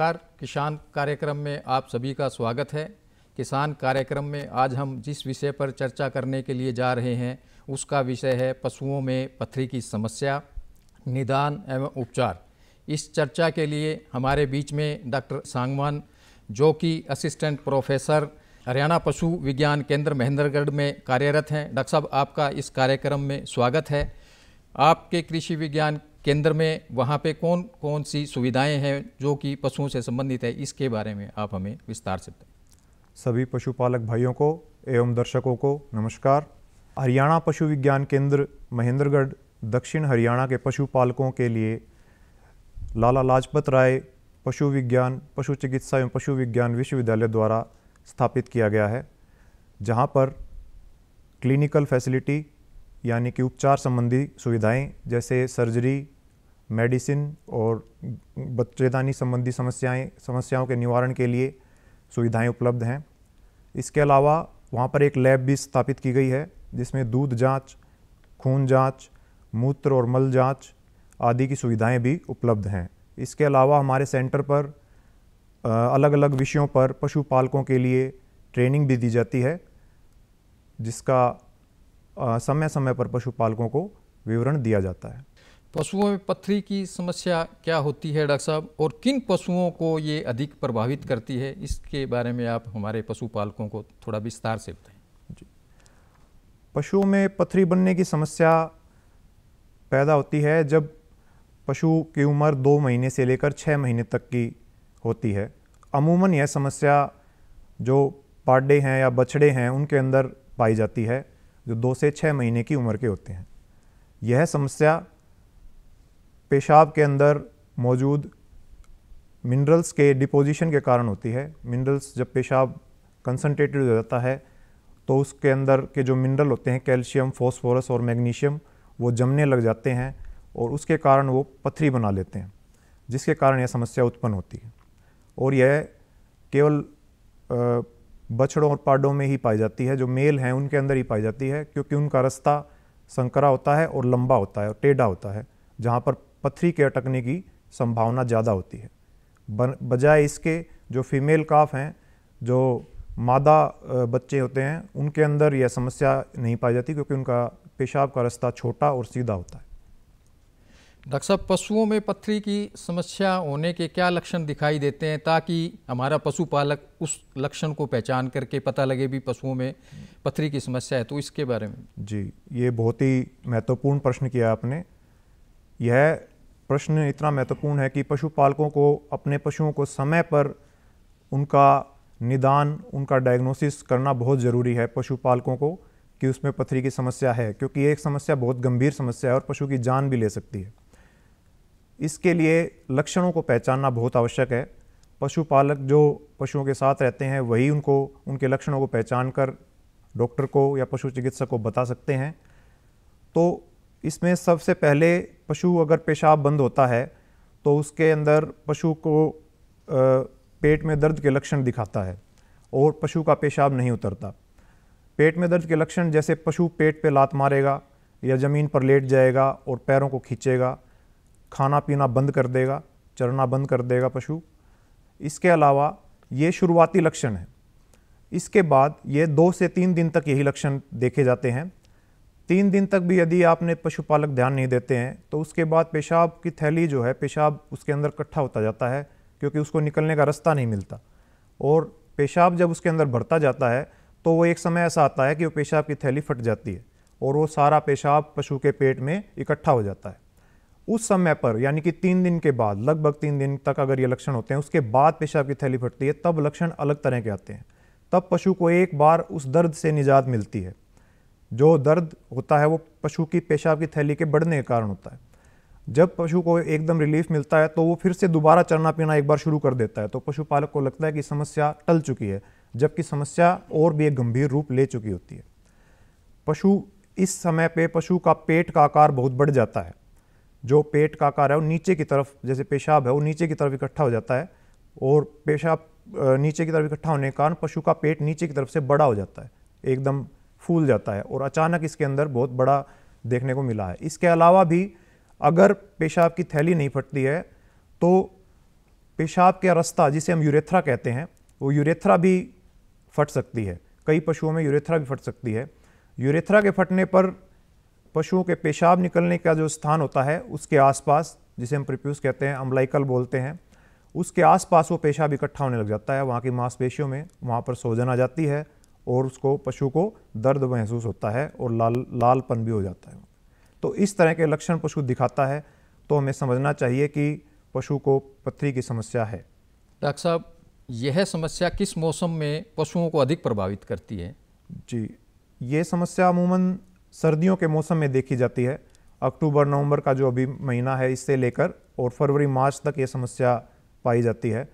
नमस्कार किसान कार्यक्रम में आप सभी का स्वागत है किसान कार्यक्रम में आज हम जिस विषय पर चर्चा करने के लिए जा रहे हैं उसका विषय है पशुओं में पथरी की समस्या निदान एवं उपचार इस चर्चा के लिए हमारे बीच में डॉक्टर सांगवान जो कि असिस्टेंट प्रोफेसर हरियाणा पशु विज्ञान केंद्र महेंद्रगढ़ में कार्यरत हैं डॉक्टर साहब आपका इस कार्यक्रम में स्वागत है आपके कृषि विज्ञान केंद्र में वहाँ पे कौन कौन सी सुविधाएं हैं जो कि पशुओं से संबंधित है इसके बारे में आप हमें विस्तार से बताएं सभी पशुपालक भाइयों को एवं दर्शकों को नमस्कार हरियाणा पशु विज्ञान केंद्र महेंद्रगढ़ दक्षिण हरियाणा के पशुपालकों के लिए लाला लाजपत राय पशु विज्ञान पशु चिकित्सा एवं पशु विज्ञान विश्वविद्यालय द्वारा स्थापित किया गया है जहाँ पर क्लिनिकल फैसिलिटी यानी कि उपचार संबंधी सुविधाएं जैसे सर्जरी मेडिसिन और बच्चेदानी संबंधी समस्याएं समस्याओं के निवारण के लिए सुविधाएं उपलब्ध हैं इसके अलावा वहाँ पर एक लैब भी स्थापित की गई है जिसमें दूध जांच, खून जांच, मूत्र और मल जांच आदि की सुविधाएं भी उपलब्ध हैं इसके अलावा हमारे सेंटर पर अलग अलग विषयों पर पशुपालकों के लिए ट्रेनिंग भी दी जाती है जिसका समय समय पर पशुपालकों को विवरण दिया जाता है पशुओं में पथरी की समस्या क्या होती है डॉक्टर साहब और किन पशुओं को ये अधिक प्रभावित करती है इसके बारे में आप हमारे पशुपालकों को थोड़ा विस्तार से बताएं जी पशुओं में पथरी बनने की समस्या पैदा होती है जब पशु की उम्र दो महीने से लेकर छः महीने तक की होती है अमूमन यह समस्या जो पाडे हैं या बछड़े हैं उनके अंदर पाई जाती है जो दो से छः महीने की उम्र के होते हैं यह समस्या पेशाब के अंदर मौजूद मिनरल्स के डिपोजिशन के कारण होती है मिनरल्स जब पेशाब कंसनट्रेटेड हो जाता है तो उसके अंदर के जो मिनरल होते हैं कैल्शियम फॉस्फोरस और मैग्नीशियम वो जमने लग जाते हैं और उसके कारण वो पथरी बना लेते हैं जिसके कारण यह समस्या उत्पन्न होती है और यह केवल बछड़ों और पाडों में ही पाई जाती है जो मेल हैं उनके अंदर ही पाई जाती है क्योंकि उनका रास्ता संकरा होता है और लंबा होता है और टेढ़ा होता है जहाँ पर पथरी के अटकने की संभावना ज़्यादा होती है बजाय इसके जो फीमेल काफ हैं जो मादा बच्चे होते हैं उनके अंदर यह समस्या नहीं पाई जाती क्योंकि उनका पेशाब का रास्ता छोटा और सीधा होता है डॉक्टर साहब पशुओं में पथरी की समस्या होने के क्या लक्षण दिखाई देते हैं ताकि हमारा पशुपालक उस लक्षण को पहचान करके पता लगे भी पशुओं में पथरी की समस्या है तो इसके बारे में जी ये बहुत ही महत्वपूर्ण प्रश्न किया आपने यह प्रश्न इतना महत्वपूर्ण है कि पशुपालकों को अपने पशुओं को समय पर उनका निदान उनका डायग्नोसिस करना बहुत ज़रूरी है पशुपालकों को कि उसमें पथरी की समस्या है क्योंकि एक समस्या बहुत गंभीर समस्या है और पशु की जान भी ले सकती है इसके लिए लक्षणों को पहचानना बहुत आवश्यक है पशुपालक जो पशुओं के साथ रहते हैं वही उनको उनके लक्षणों को पहचान कर डॉक्टर को या पशु चिकित्सक को बता सकते हैं तो इसमें सबसे पहले पशु अगर पेशाब बंद होता है तो उसके अंदर पशु को पेट में दर्द के लक्षण दिखाता है और पशु का पेशाब नहीं उतरता पेट में दर्द के लक्षण जैसे पशु पेट पे लात मारेगा या ज़मीन पर लेट जाएगा और पैरों को खींचेगा खाना पीना बंद कर देगा चरना बंद कर देगा पशु इसके अलावा ये शुरुआती लक्षण है इसके बाद ये दो से तीन दिन तक यही लक्षण देखे जाते हैं तीन दिन तक भी यदि आपने पशुपालक ध्यान नहीं देते हैं तो उसके बाद पेशाब की थैली जो है पेशाब उसके अंदर इकट्ठा होता जाता है क्योंकि उसको निकलने का रास्ता नहीं मिलता और पेशाब जब उसके अंदर भरता जाता है तो वो एक समय ऐसा आता है कि वो पेशाब की थैली फट जाती है और वो सारा पेशाब पशु के पेट में इकट्ठा हो जाता है उस समय पर यानी कि तीन दिन के बाद लगभग तीन दिन तक अगर ये लक्षण होते हैं उसके बाद पेशाब की थैली फटती है तब लक्षण अलग तरह के आते हैं तब पशु को एक बार उस दर्द से निजात मिलती है जो दर्द होता है वो पशु की पेशाब की थैली के बढ़ने के कारण होता है जब पशु को एकदम रिलीफ मिलता है तो वो फिर से दोबारा चरना पीना एक बार शुरू कर देता है तो पशुपालक को लगता है कि समस्या टल चुकी है जबकि समस्या और भी एक गंभीर रूप ले चुकी होती है पशु इस समय पे पशु का पेट का आकार बहुत बढ़ जाता है जो पेट का आकार है वो नीचे की तरफ जैसे पेशाब है वो नीचे की तरफ इकट्ठा हो जाता है और पेशाब नीचे की तरफ इकट्ठा होने के कारण पशु का पेट नीचे की तरफ से बड़ा हो जाता है एकदम फूल जाता है और अचानक इसके अंदर बहुत बड़ा देखने को मिला है इसके अलावा भी अगर पेशाब की थैली नहीं फटती है तो पेशाब का रास्ता जिसे हम यूरेथ्रा कहते हैं वो यूरेथ्रा भी फट सकती है कई पशुओं में यूरेथ्रा भी फट सकती है यूरेथ्रा के फटने पर पशुओं के पेशाब निकलने का जो स्थान होता है उसके आसपास जिसे हम प्रिप्यूस कहते हैं अम्बलाइकल बोलते हैं उसके आसपास वो पेशाब इकट्ठा होने लग जाता है वहाँ की मांसपेशियों में वहाँ पर सोजन आ जाती है और उसको पशु को दर्द महसूस होता है और लाल लालपन भी हो जाता है तो इस तरह के लक्षण पशु दिखाता है तो हमें समझना चाहिए कि पशु को पथरी की समस्या है डॉक्टर साहब यह समस्या किस मौसम में पशुओं को अधिक प्रभावित करती है जी ये समस्या अमूमन सर्दियों के मौसम में देखी जाती है अक्टूबर नवंबर का जो अभी महीना है इससे लेकर और फरवरी मार्च तक ये समस्या पाई जाती है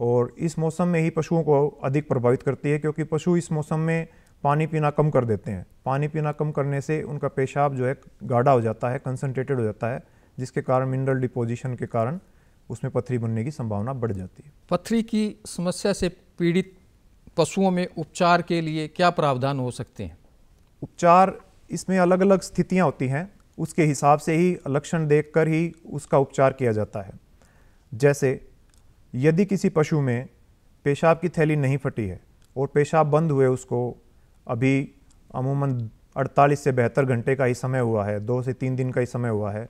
और इस मौसम में ही पशुओं को अधिक प्रभावित करती है क्योंकि पशु इस मौसम में पानी पीना कम कर देते हैं पानी पीना कम करने से उनका पेशाब जो है गाढ़ा हो जाता है कंसनट्रेटेड हो जाता है जिसके कारण मिनरल डिपोजिशन के कारण उसमें पथरी बनने की संभावना बढ़ जाती है पथरी की समस्या से पीड़ित पशुओं में उपचार के लिए क्या प्रावधान हो सकते हैं उपचार इसमें अलग अलग स्थितियाँ होती हैं उसके हिसाब से ही लक्षण देखकर ही उसका उपचार किया जाता है जैसे यदि किसी पशु में पेशाब की थैली नहीं फटी है और पेशाब बंद हुए उसको अभी अमूमन 48 से बहत्तर घंटे का ही समय हुआ है दो से तीन दिन का ही समय हुआ है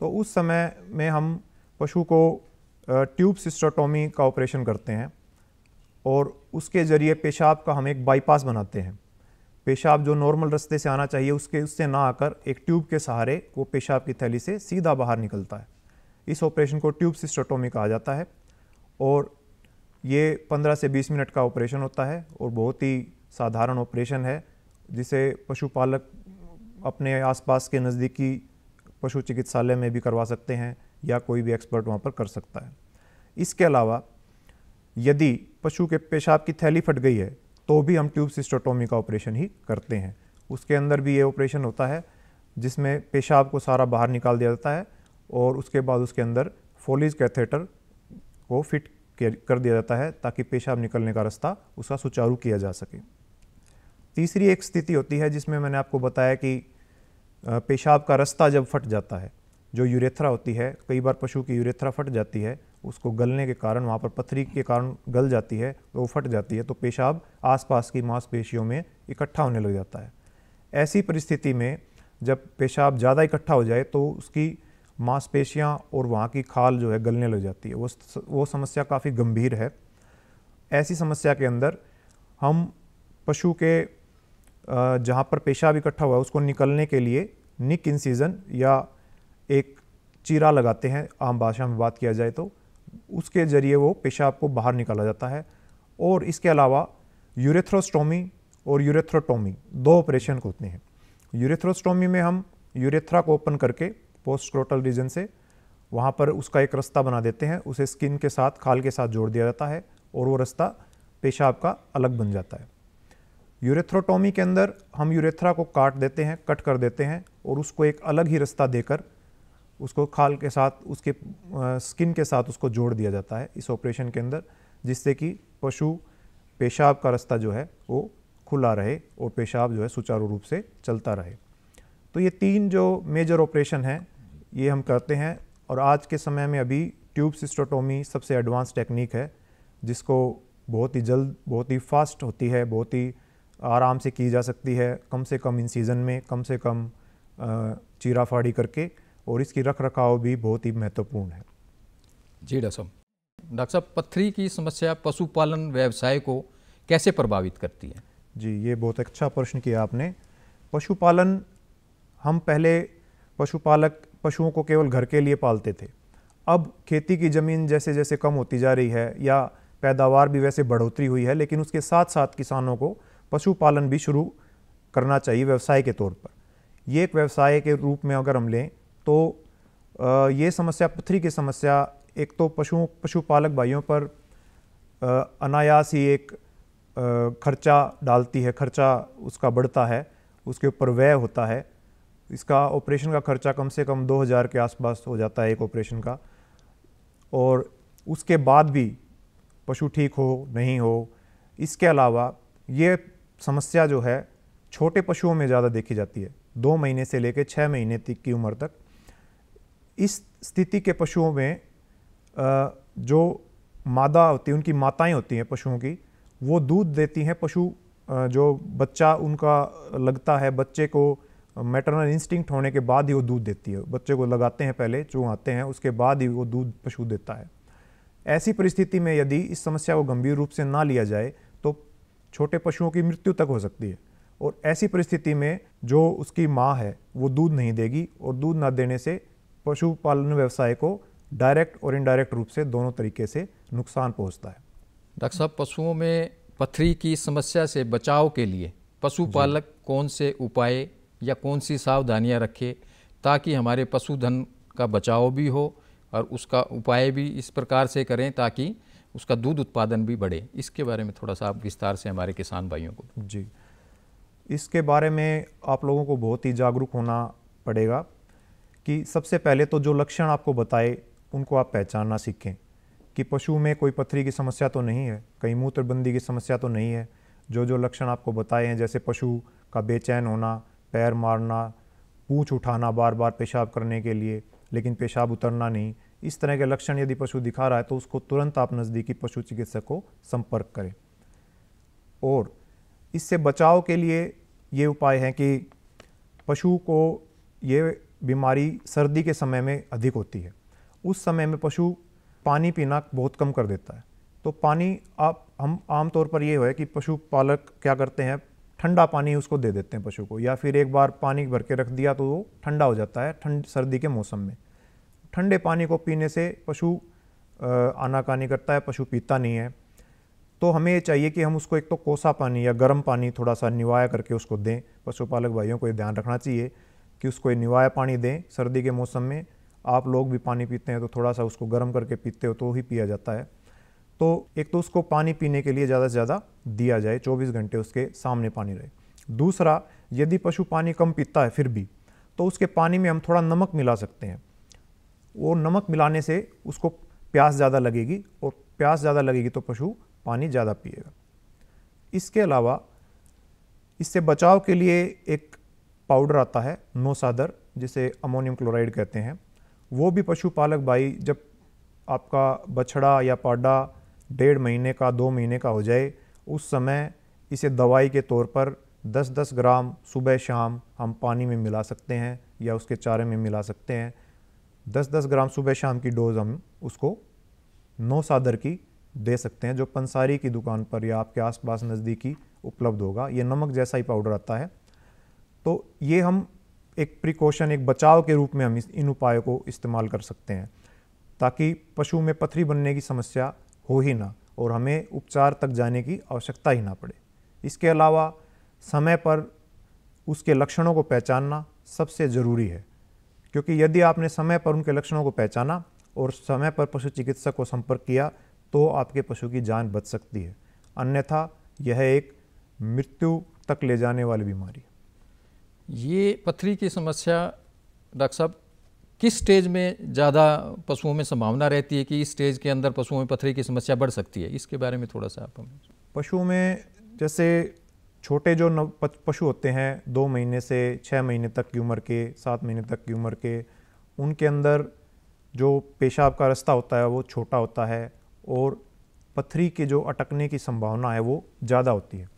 तो उस समय में हम पशु को ट्यूब सिस्टोटोमी का ऑपरेशन करते हैं और उसके ज़रिए पेशाब का हम एक बाईपास बनाते हैं पेशाब जो नॉर्मल रास्ते से आना चाहिए उसके उससे ना आकर एक ट्यूब के सहारे वो पेशाब की थैली से सीधा बाहर निकलता है इस ऑपरेशन को ट्यूब सिस्टोटोमी कहा जाता है और ये 15 से 20 मिनट का ऑपरेशन होता है और बहुत ही साधारण ऑपरेशन है जिसे पशुपालक अपने आसपास के नज़दीकी पशु चिकित्सालय में भी करवा सकते हैं या कोई भी एक्सपर्ट वहाँ पर कर सकता है इसके अलावा यदि पशु के पेशाब की थैली फट गई है तो भी हम ट्यूब सिस्टोटोमी का ऑपरेशन ही करते हैं उसके अंदर भी ये ऑपरेशन होता है जिसमें पेशाब को सारा बाहर निकाल दिया जाता है और उसके बाद उसके अंदर फोलिज कैथेटर को फिट कर दिया जाता है ताकि पेशाब निकलने का रास्ता उसका सुचारू किया जा सके तीसरी एक स्थिति होती है जिसमें मैंने आपको बताया कि पेशाब का रास्ता जब फट जाता है जो यूरेथ्रा होती है कई बार पशु की यूरेथ्रा फट जाती है उसको गलने के कारण वहाँ पर पथरी के कारण गल जाती है तो वो फट जाती है तो पेशाब आसपास की मांसपेशियों में इकट्ठा होने लग जाता है ऐसी परिस्थिति में जब पेशाब ज़्यादा इकट्ठा हो जाए तो उसकी मांसपेशियाँ और वहाँ की खाल जो है गलने लग जाती है वो वो समस्या काफ़ी गंभीर है ऐसी समस्या के अंदर हम पशु के जहाँ पर पेशाब इकट्ठा हुआ है उसको निकलने के लिए निक इन सीज़न या एक चीरा लगाते हैं आम भाषा में बात किया जाए तो उसके ज़रिए वो पेशाब को बाहर निकाला जाता है और इसके अलावा यूरेथ्रोस्टोमी और यूरेथ्रोटोमी दो ऑपरेशन होते हैं यूरेथ्रोस्टोमी में हम यूरेथ्रा को ओपन करके पोस्ट क्रोटल रीजन से वहाँ पर उसका एक रास्ता बना देते हैं उसे स्किन के साथ खाल के साथ जोड़ दिया जाता है और वो रास्ता पेशाब का अलग बन जाता है यूरेथ्रोटोमी के अंदर हम यूरेथ्रा को काट देते हैं कट कर देते हैं और उसको एक अलग ही रास्ता देकर उसको खाल के साथ उसके स्किन के साथ उसको जोड़ दिया जाता है इस ऑपरेशन के अंदर जिससे कि पशु पेशाब का रास्ता जो है वो खुला रहे और पेशाब जो है सुचारू रूप से चलता रहे तो ये तीन जो मेजर ऑपरेशन हैं ये हम करते हैं और आज के समय में अभी ट्यूब सिस्टोटोमी सबसे एडवांस टेक्निक है जिसको बहुत ही जल्द बहुत ही फास्ट होती है बहुत ही आराम से की जा सकती है कम से कम इन सीज़न में कम से कम चीरा फाड़ी करके और इसकी रख रखाव भी बहुत ही महत्वपूर्ण है जी डॉक्टर साहब डॉक्टर साहब पत्थरी की समस्या पशुपालन व्यवसाय को कैसे प्रभावित करती है जी ये बहुत अच्छा प्रश्न किया आपने पशुपालन हम पहले पशुपालक पशुओं को केवल घर के लिए पालते थे अब खेती की ज़मीन जैसे जैसे कम होती जा रही है या पैदावार भी वैसे बढ़ोतरी हुई है लेकिन उसके साथ साथ किसानों को पशुपालन भी शुरू करना चाहिए व्यवसाय के तौर पर ये एक व्यवसाय के रूप में अगर हम लें तो ये समस्या पथरी की समस्या एक तो पशु पशुपालक भाइयों पर अनायास ही एक खर्चा डालती है खर्चा उसका बढ़ता है उसके ऊपर व्यय होता है इसका ऑपरेशन का खर्चा कम से कम 2000 के आसपास हो जाता है एक ऑपरेशन का और उसके बाद भी पशु ठीक हो नहीं हो इसके अलावा ये समस्या जो है छोटे पशुओं में ज़्यादा देखी जाती है दो महीने से लेकर छः महीने तक की उम्र तक इस स्थिति के पशुओं में जो मादा होती है उनकी माताएं होती हैं पशुओं की वो दूध देती हैं पशु जो बच्चा उनका लगता है बच्चे को मेटरनल इंस्टिंक्ट होने के बाद ही वो दूध देती है बच्चे को लगाते हैं पहले चुहाते हैं उसके बाद ही वो दूध पशु देता है ऐसी परिस्थिति में यदि इस समस्या को गंभीर रूप से ना लिया जाए तो छोटे पशुओं की मृत्यु तक हो सकती है और ऐसी परिस्थिति में जो उसकी माँ है वो दूध नहीं देगी और दूध ना देने से पशुपालन व्यवसाय को डायरेक्ट और इनडायरेक्ट रूप से दोनों तरीके से नुकसान पहुँचता है डॉक्टर साहब पशुओं में पथरी की समस्या से बचाव के लिए पशुपालक कौन से उपाय या कौन सी सावधानियां रखें ताकि हमारे पशुधन का बचाव भी हो और उसका उपाय भी इस प्रकार से करें ताकि उसका दूध उत्पादन भी बढ़े इसके बारे में थोड़ा सा आप विस्तार से हमारे किसान भाइयों को जी इसके बारे में आप लोगों को बहुत ही जागरूक होना पड़ेगा कि सबसे पहले तो जो लक्षण आपको बताए उनको आप पहचानना सीखें कि पशु में कोई पथरी की समस्या तो नहीं है कहीं मूत्रबंदी की समस्या तो नहीं है जो जो लक्षण आपको बताए हैं जैसे पशु का बेचैन होना पैर मारना पूछ उठाना बार बार पेशाब करने के लिए लेकिन पेशाब उतरना नहीं इस तरह के लक्षण यदि पशु दिखा रहा है तो उसको तुरंत आप नज़दीकी पशु चिकित्सक को संपर्क करें और इससे बचाव के लिए ये उपाय हैं कि पशु को ये बीमारी सर्दी के समय में अधिक होती है उस समय में पशु पानी पीना बहुत कम कर देता है तो पानी आप हम आमतौर पर ये हो है कि पशु पालक क्या करते हैं ठंडा पानी उसको दे देते हैं पशु को या फिर एक बार पानी भर के रख दिया तो वो ठंडा हो जाता है ठंड सर्दी के मौसम में ठंडे पानी को पीने से पशु आनाकानी करता है पशु पीता नहीं है तो हमें ये चाहिए कि हम उसको एक तो कोसा पानी या गर्म पानी थोड़ा सा निवाया करके उसको दें पशुपालक भाइयों को ये ध्यान रखना चाहिए कि उसको ये निवाया पानी दें सर्दी के मौसम में आप लोग भी पानी पीते हैं तो थोड़ा सा उसको गर्म करके पीते हो तो ही पिया जाता है तो एक तो उसको पानी पीने के लिए ज़्यादा से ज़्यादा दिया जाए 24 घंटे उसके सामने पानी रहे दूसरा यदि पशु पानी कम पीता है फिर भी तो उसके पानी में हम थोड़ा नमक मिला सकते हैं वो नमक मिलाने से उसको प्यास ज़्यादा लगेगी और प्यास ज़्यादा लगेगी तो पशु पानी ज़्यादा पिएगा इसके अलावा इससे बचाव के लिए एक पाउडर आता है नोसादर जिसे अमोनियम क्लोराइड कहते हैं वो भी पशुपालक भाई जब आपका बछड़ा या पाडा डेढ़ महीने का दो महीने का हो जाए उस समय इसे दवाई के तौर पर 10-10 ग्राम सुबह शाम हम पानी में मिला सकते हैं या उसके चारे में मिला सकते हैं 10-10 ग्राम सुबह शाम की डोज़ हम उसको नौ सादर की दे सकते हैं जो पंसारी की दुकान पर या आपके आसपास नज़दीकी उपलब्ध होगा ये नमक जैसा ही पाउडर आता है तो ये हम एक प्रिकॉशन एक बचाव के रूप में हम इन उपायों को इस्तेमाल कर सकते हैं ताकि पशु में पथरी बनने की समस्या हो ही ना और हमें उपचार तक जाने की आवश्यकता ही ना पड़े इसके अलावा समय पर उसके लक्षणों को पहचानना सबसे ज़रूरी है क्योंकि यदि आपने समय पर उनके लक्षणों को पहचाना और समय पर पशु चिकित्सक को संपर्क किया तो आपके पशु की जान बच सकती है अन्यथा यह एक मृत्यु तक ले जाने वाली बीमारी ये पथरी की समस्या डॉक्टर साहब किस स्टेज में ज़्यादा पशुओं में संभावना रहती है कि इस स्टेज के अंदर पशुओं में पथरी की समस्या बढ़ सकती है इसके बारे में थोड़ा सा आप पशुओं में जैसे छोटे जो पशु होते हैं दो महीने से छः महीने तक की उम्र के सात महीने तक की उम्र के उनके अंदर जो पेशाब का रास्ता होता है वो छोटा होता है और पथरी के जो अटकने की संभावना है वो ज़्यादा होती है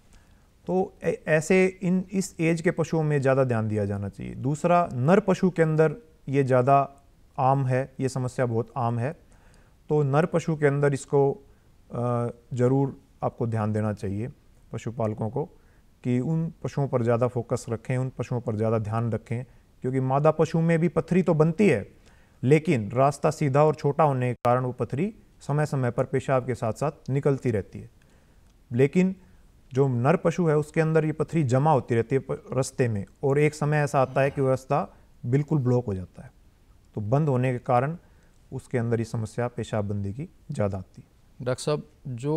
तो ऐसे इन इस एज के पशुओं में ज़्यादा ध्यान दिया जाना चाहिए दूसरा नर पशु के अंदर ये ज़्यादा आम है ये समस्या बहुत आम है तो नर पशु के अंदर इसको ज़रूर आपको ध्यान देना चाहिए पशुपालकों को कि उन पशुओं पर ज़्यादा फोकस रखें उन पशुओं पर ज़्यादा ध्यान रखें क्योंकि मादा पशु में भी पथरी तो बनती है लेकिन रास्ता सीधा और छोटा होने के कारण वो पथरी समय समय पर पेशाब के साथ साथ निकलती रहती है लेकिन जो नर पशु है उसके अंदर ये पथरी जमा होती रहती है रस्ते में और एक समय ऐसा आता है कि वो रास्ता बिल्कुल ब्लॉक हो जाता है तो बंद होने के कारण उसके अंदर ये समस्या पेशाबंदी की ज़्यादा आती है डॉक्टर साहब जो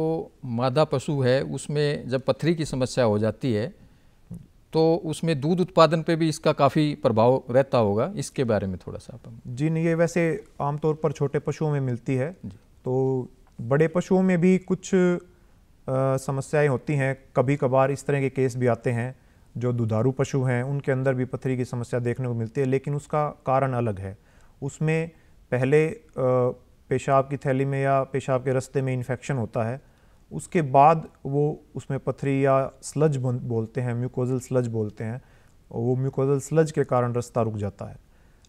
मादा पशु है उसमें जब पथरी की समस्या हो जाती है तो उसमें दूध उत्पादन पे भी इसका काफ़ी प्रभाव रहता होगा इसके बारे में थोड़ा सा आप जी नहीं ये वैसे आमतौर पर छोटे पशुओं में मिलती है तो बड़े पशुओं में भी कुछ समस्याएं होती हैं कभी कभार इस तरह के केस भी आते हैं जो दुधारू पशु हैं उनके अंदर भी पथरी की समस्या देखने को मिलती है लेकिन उसका कारण अलग है उसमें पहले पेशाब की थैली में या पेशाब के रस्ते में इन्फेक्शन होता है उसके बाद वो उसमें पथरी या स्लज बोलते हैं म्यूकोजल स्लज बोलते हैं वो म्यूकोजल स्लज के कारण रास्ता रुक जाता है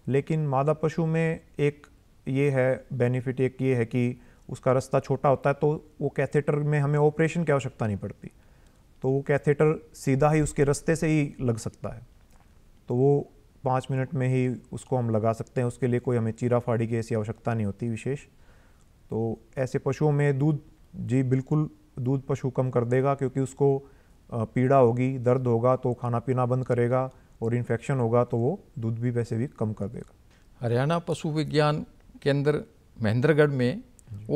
लेकिन मादा पशु में एक ये है बेनिफिट एक ये है कि उसका रास्ता छोटा होता है तो वो कैथेटर में हमें ऑपरेशन की आवश्यकता नहीं पड़ती तो वो कैथेटर सीधा ही उसके रस्ते से ही लग सकता है तो वो पाँच मिनट में ही उसको हम लगा सकते हैं उसके लिए कोई हमें चीरा फाड़ी की ऐसी आवश्यकता नहीं होती विशेष तो ऐसे पशुओं में दूध जी बिल्कुल दूध पशु कम कर देगा क्योंकि उसको पीड़ा होगी दर्द होगा तो खाना पीना बंद करेगा और इन्फेक्शन होगा तो वो दूध भी वैसे भी कम कर देगा हरियाणा पशु विज्ञान केंद्र महेंद्रगढ़ में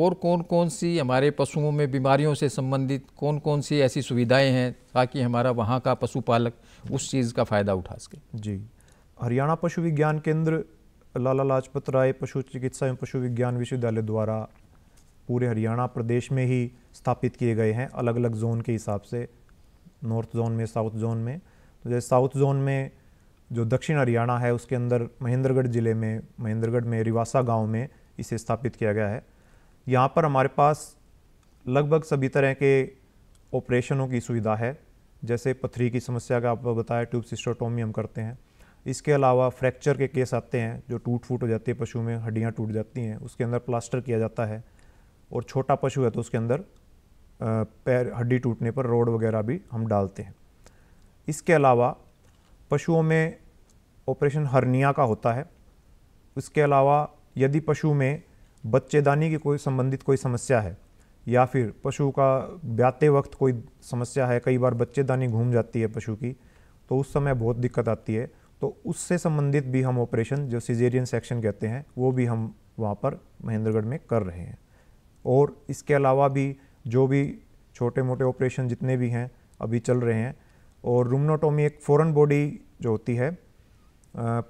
और कौन कौन सी हमारे पशुओं में बीमारियों से संबंधित कौन कौन सी ऐसी सुविधाएं हैं ताकि हमारा वहाँ का पशुपालक उस चीज़ का फ़ायदा उठा सके जी हरियाणा पशु विज्ञान केंद्र लाला लाजपत राय पशु चिकित्सा एवं पशु विज्ञान विश्वविद्यालय द्वारा पूरे हरियाणा प्रदेश में ही स्थापित किए गए हैं अलग अलग जोन के हिसाब से नॉर्थ जोन में साउथ जोन में तो जैसे साउथ जोन में जो दक्षिण हरियाणा है उसके अंदर महेंद्रगढ़ ज़िले में महेंद्रगढ़ में रिवासा गांव में इसे स्थापित किया गया है यहाँ पर हमारे पास लगभग सभी तरह के ऑपरेशनों की सुविधा है जैसे पथरी की समस्या का आपको बताया ट्यूब सिस्टोटोमी हम करते हैं इसके अलावा फ्रैक्चर के केस आते हैं जो टूट फूट हो जाती है पशु में हड्डियाँ टूट जाती हैं उसके अंदर प्लास्टर किया जाता है और छोटा पशु है तो उसके अंदर पैर हड्डी टूटने पर रोड वगैरह भी हम डालते हैं इसके अलावा पशुओं में ऑपरेशन हर्निया का होता है इसके अलावा यदि पशु में बच्चेदानी की कोई संबंधित कोई समस्या है या फिर पशु का ब्याते वक्त कोई समस्या है कई बार बच्चेदानी घूम जाती है पशु की तो उस समय बहुत दिक्कत आती है तो उससे संबंधित भी हम ऑपरेशन जो सिजेरियन सेक्शन कहते हैं वो भी हम वहाँ पर महेंद्रगढ़ में कर रहे हैं और इसके अलावा भी जो भी छोटे मोटे ऑपरेशन जितने भी हैं अभी चल रहे हैं और रूमनोटोमी एक फ़ौरन बॉडी जो होती है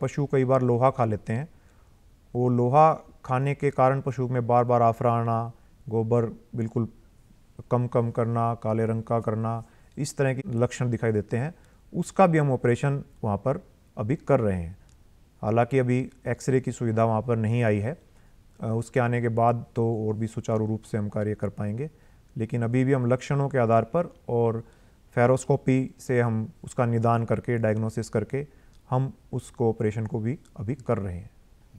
पशु कई बार लोहा खा लेते हैं वो लोहा खाने के कारण पशु में बार बार आफरा आना गोबर बिल्कुल कम कम करना काले रंग का करना इस तरह के लक्षण दिखाई देते हैं उसका भी हम ऑपरेशन वहाँ पर अभी कर रहे हैं हालांकि अभी एक्सरे की सुविधा वहाँ पर नहीं आई है उसके आने के बाद तो और भी सुचारू रूप से हम कार्य कर पाएंगे लेकिन अभी भी हम लक्षणों के आधार पर और फेरोस्कोपी से हम उसका निदान करके डायग्नोसिस करके हम उसको ऑपरेशन को भी अभी कर रहे हैं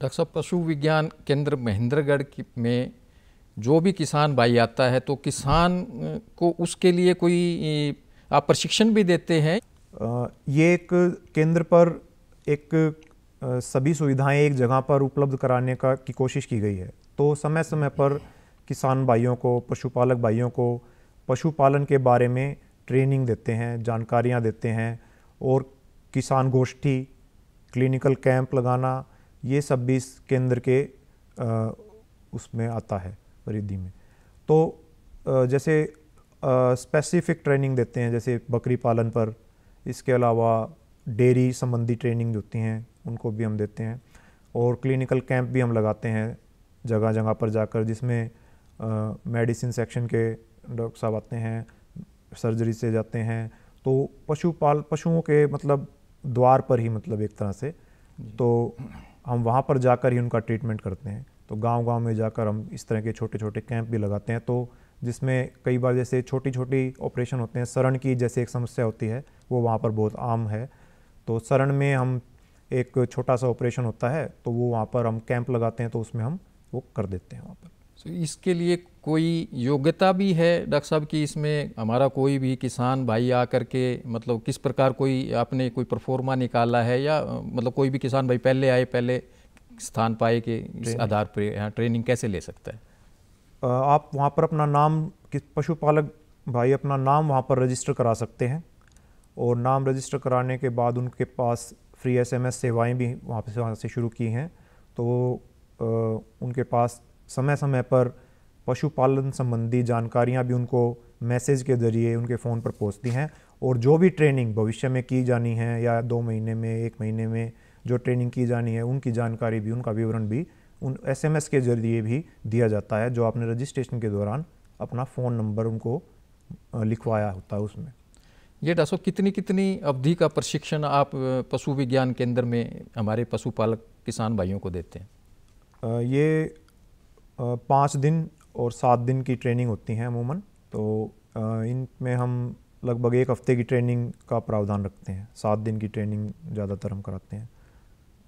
डॉक्टर साहब पशु विज्ञान केंद्र महेंद्रगढ़ में जो भी किसान भाई आता है तो किसान को उसके लिए कोई आप प्रशिक्षण भी देते हैं ये एक केंद्र पर एक सभी सुविधाएं एक जगह पर उपलब्ध कराने का की कोशिश की गई है तो समय समय पर किसान भाइयों को पशुपालक भाइयों को पशुपालन के बारे में ट्रेनिंग देते हैं जानकारियाँ देते हैं और किसान गोष्ठी क्लिनिकल कैंप लगाना ये सब भी इस केंद्र के उसमें आता है परिधि में तो जैसे स्पेसिफिक ट्रेनिंग देते हैं जैसे बकरी पालन पर इसके अलावा डेयरी संबंधी ट्रेनिंग होती हैं उनको भी हम देते हैं और क्लिनिकल कैंप भी हम लगाते हैं जगह जगह पर जाकर जिसमें मेडिसिन सेक्शन के डॉक्टर साहब आते हैं सर्जरी से जाते हैं तो पशुपाल पशुओं के मतलब द्वार पर ही मतलब एक तरह से तो हम वहाँ पर जाकर ही उनका ट्रीटमेंट करते हैं तो गांव-गांव में जाकर हम इस तरह के छोटे छोटे कैंप भी लगाते हैं तो जिसमें कई बार जैसे छोटी छोटी ऑपरेशन होते हैं शरण की जैसे एक समस्या होती है वो वहाँ पर बहुत आम है तो शरण में हम एक छोटा सा ऑपरेशन होता है तो वो वहाँ पर हम कैंप लगाते हैं तो उसमें हम वो कर देते हैं वहाँ पर तो इसके लिए कोई योग्यता भी है डॉक्टर साहब कि इसमें हमारा कोई भी किसान भाई आ कर के मतलब किस प्रकार कोई आपने कोई परफॉर्मा निकाला है या मतलब कोई भी किसान भाई पहले आए पहले स्थान पाए के इस आधार पर यहाँ ट्रेनिंग कैसे ले सकता है आप वहाँ पर अपना नाम किस पशुपालक भाई अपना नाम वहाँ पर रजिस्टर करा सकते हैं और नाम रजिस्टर कराने के बाद उनके पास फ्री एसएमएस सेवाएं भी वहाँ से वहाँ से शुरू की हैं तो उनके पास समय समय पर पशुपालन संबंधी जानकारियाँ भी उनको मैसेज के ज़रिए उनके फ़ोन पर पहुँचती हैं और जो भी ट्रेनिंग भविष्य में की जानी है या दो महीने में एक महीने में जो ट्रेनिंग की जानी है उनकी जानकारी भी उनका विवरण भी उन एसएमएस के ज़रिए भी दिया जाता है जो आपने रजिस्ट्रेशन के दौरान अपना फ़ोन नंबर उनको लिखवाया होता है उसमें ये डॉसो कितनी कितनी अवधि का प्रशिक्षण आप पशु विज्ञान केंद्र में हमारे पशुपालक किसान भाइयों को देते हैं ये पाँच दिन और सात दिन की ट्रेनिंग होती हैं अमूमन तो इन में हम लगभग एक हफ्ते की ट्रेनिंग का प्रावधान रखते हैं सात दिन की ट्रेनिंग ज़्यादातर हम कराते हैं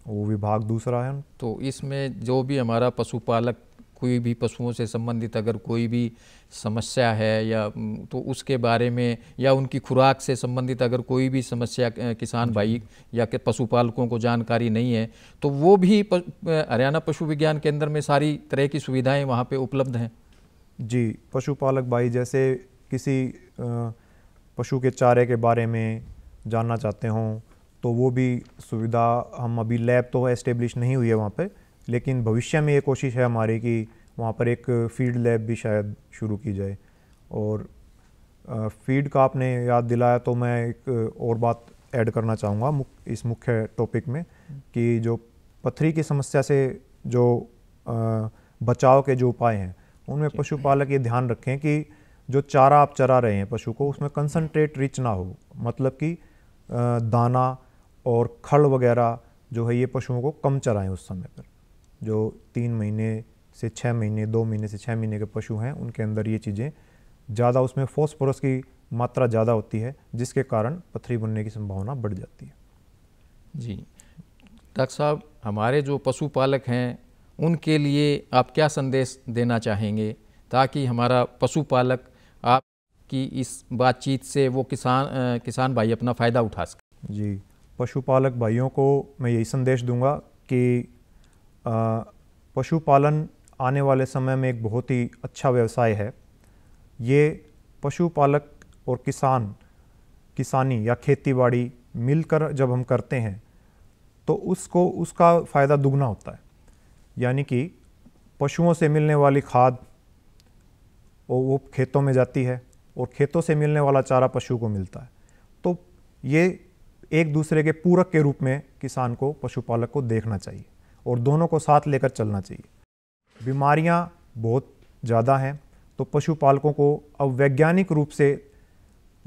वो विभाग दूसरा है तो इसमें जो भी हमारा पशुपालक कोई भी पशुओं से संबंधित अगर कोई भी समस्या है या तो उसके बारे में या उनकी खुराक से संबंधित अगर कोई भी समस्या किसान भाई या कि पशुपालकों को जानकारी नहीं है तो वो भी हरियाणा पशु विज्ञान केंद्र में सारी तरह की सुविधाएं वहाँ पे उपलब्ध हैं जी पशुपालक भाई जैसे किसी पशु के चारे के बारे में जानना चाहते हों तो वो भी सुविधा हम अभी लैब तो एस्टेब्लिश नहीं हुई है वहाँ पर लेकिन भविष्य में ये कोशिश है हमारी कि वहाँ पर एक फीड लैब भी शायद शुरू की जाए और फीड का आपने याद दिलाया तो मैं एक और बात ऐड करना चाहूँगा मुख, इस मुख्य टॉपिक में कि जो पथरी की समस्या से जो बचाव के जो उपाय हैं उनमें पशुपालक ये ध्यान रखें कि जो चारा आप चरा रहे हैं पशु को उसमें कंसनट्रेट रिच ना हो मतलब कि दाना और खड़ वगैरह जो है ये पशुओं को कम चराएं उस समय पर जो तीन महीने से छः महीने दो महीने से छः महीने के पशु हैं उनके अंदर ये चीज़ें ज़्यादा उसमें फॉस्फोरस की मात्रा ज़्यादा होती है जिसके कारण पथरी बनने की संभावना बढ़ जाती है जी डॉक्टर साहब हमारे जो पशुपालक हैं उनके लिए आप क्या संदेश देना चाहेंगे ताकि हमारा पशुपालक आपकी इस बातचीत से वो किसान किसान भाई अपना फ़ायदा उठा सके जी पशुपालक भाइयों को मैं यही संदेश दूंगा कि पशुपालन आने वाले समय में एक बहुत ही अच्छा व्यवसाय है ये पशुपालक और किसान किसानी या खेतीबाड़ी मिलकर जब हम करते हैं तो उसको उसका फ़ायदा दुगना होता है यानी कि पशुओं से मिलने वाली खाद वो खेतों में जाती है और खेतों से मिलने वाला चारा पशु को मिलता है तो ये एक दूसरे के पूरक के रूप में किसान को पशुपालक को देखना चाहिए और दोनों को साथ लेकर चलना चाहिए बीमारियाँ बहुत ज़्यादा हैं तो पशुपालकों को अवैज्ञानिक रूप से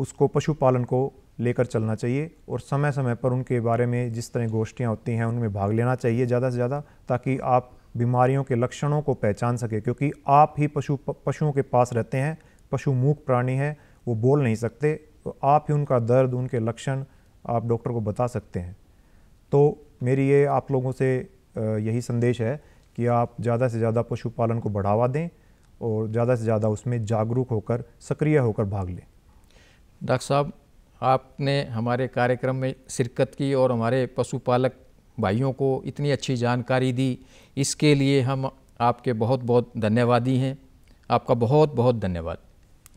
उसको पशुपालन को लेकर चलना चाहिए और समय समय पर उनके बारे में जिस तरह गोष्ठियाँ होती हैं उनमें भाग लेना चाहिए ज़्यादा से ज़्यादा ताकि आप बीमारियों के लक्षणों को पहचान सके क्योंकि आप ही पशु पशुओं के पास रहते हैं पशु मूक प्राणी है वो बोल नहीं सकते तो आप ही उनका दर्द उनके लक्षण आप डॉक्टर को बता सकते हैं तो मेरी ये आप लोगों से यही संदेश है कि आप ज़्यादा से ज़्यादा पशुपालन को बढ़ावा दें और ज़्यादा से ज़्यादा उसमें जागरूक होकर सक्रिय होकर भाग लें डॉक्टर साहब आपने हमारे कार्यक्रम में शिरकत की और हमारे पशुपालक भाइयों को इतनी अच्छी जानकारी दी इसके लिए हम आपके बहुत बहुत धन्यवादी हैं आपका बहुत बहुत धन्यवाद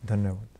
धन्यवाद